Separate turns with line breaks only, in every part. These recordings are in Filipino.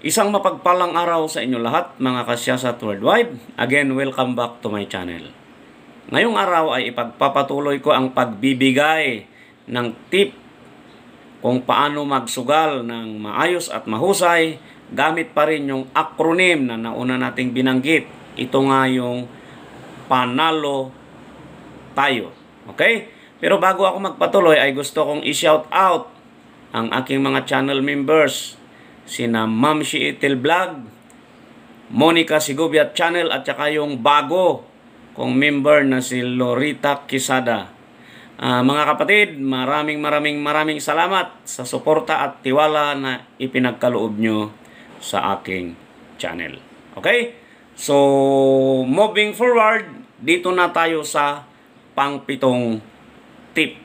Isang mapagpalang araw sa inyo lahat mga kasyasat worldwide. Again, welcome back to my channel. Ngayong araw ay ipagpapatuloy ko ang pagbibigay ng tip kung paano magsugal ng maayos at mahusay gamit pa rin yung acronym na nauna nating binanggit. Ito nga yung panalo tayo. Okay? Pero bago ako magpatuloy ay gusto kong i-shout out ang aking mga channel members sina Ma'am Shiitil Vlog, Monica Sigubia Channel at saka yung bago kong member na si Lorita Kisada. Uh, ah, mga kapatid, maraming maraming maraming salamat sa suporta at tiwala na ipinagkaloob nyo sa aking channel. Okay? So, moving forward, dito na tayo sa pangpitong tip.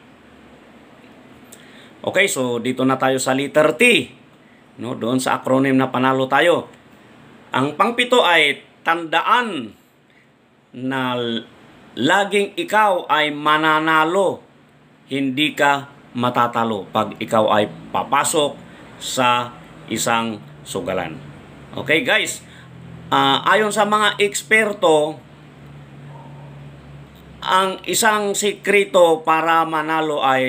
Okay, so dito na tayo sa letter T. No, doon sa acronym na panalo tayo. Ang pangpito ay tandaan na laging ikaw ay mananalo, hindi ka matatalo pag ikaw ay papasok sa isang sugalan. Okay guys, uh, ayon sa mga eksperto, ang isang sikreto para manalo ay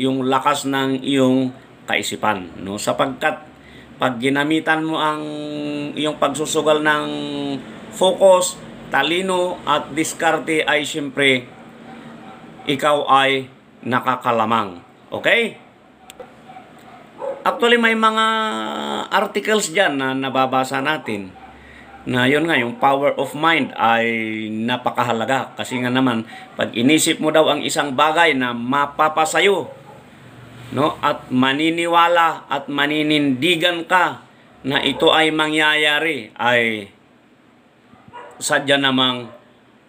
yung lakas ng iyong kaisipan. No? Sapagkat pag ginamitan mo ang iyong pagsusugal ng focus, talino at diskarte ay siyempre ikaw ay nakakalamang. Okay? Actually, may mga articles dyan na nababasa natin na yun nga, yung power of mind ay napakahalaga. Kasi nga naman, pag inisip mo daw ang isang bagay na mapapasayo no at maniniwala at maninindigan ka na ito ay mangyayari ay sadya namang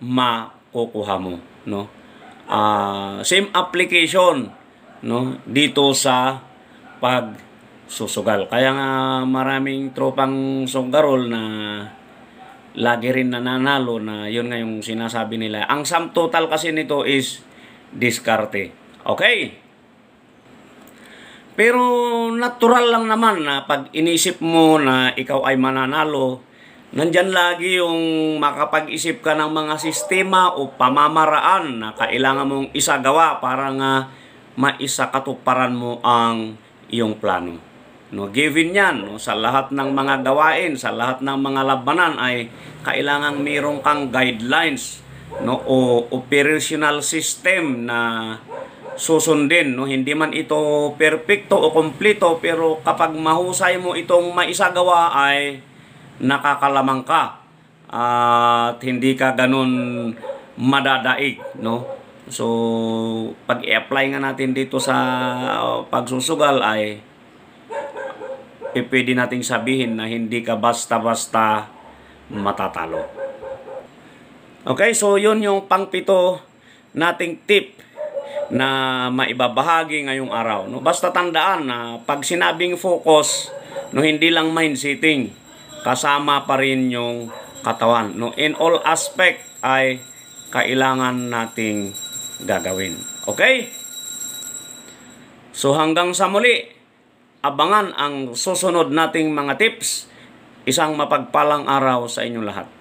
makukuha mo no uh, same application no dito sa pag susugal kaya nga maraming tropang sunggarol na lagi rin nananalo na yun nga yung sinasabi nila ang sum total kasi nito is diskarte okay pero natural lang naman na pag inisip mo na ikaw ay mananalo, nandyan lagi yung makapag-isip ka ng mga sistema o pamamaraan na kailangan mong isagawa para nga maisakatuparan mo ang iyong plano. No, given yan, no, sa lahat ng mga gawain, sa lahat ng mga labanan ay kailangan mayroong kang guidelines no, o operational system na susundin. No? Hindi man ito perfecto o kompleto pero kapag mahusay mo itong maisagawa ay nakakalamang ka at hindi ka ganun madadaig. No? So, pag i-apply nga natin dito sa uh, pagsusugal ay eh, pwede nating sabihin na hindi ka basta-basta matatalo. Okay, so yun yung pangpito nating tip na maibabahagi ngayong araw. No? Basta tandaan na pag sinabing focus, no, hindi lang mind sitting, kasama pa rin yung katawan. No? In all aspect ay kailangan nating gagawin. Okay? So hanggang sa muli, abangan ang susunod nating mga tips. Isang mapagpalang araw sa inyong lahat.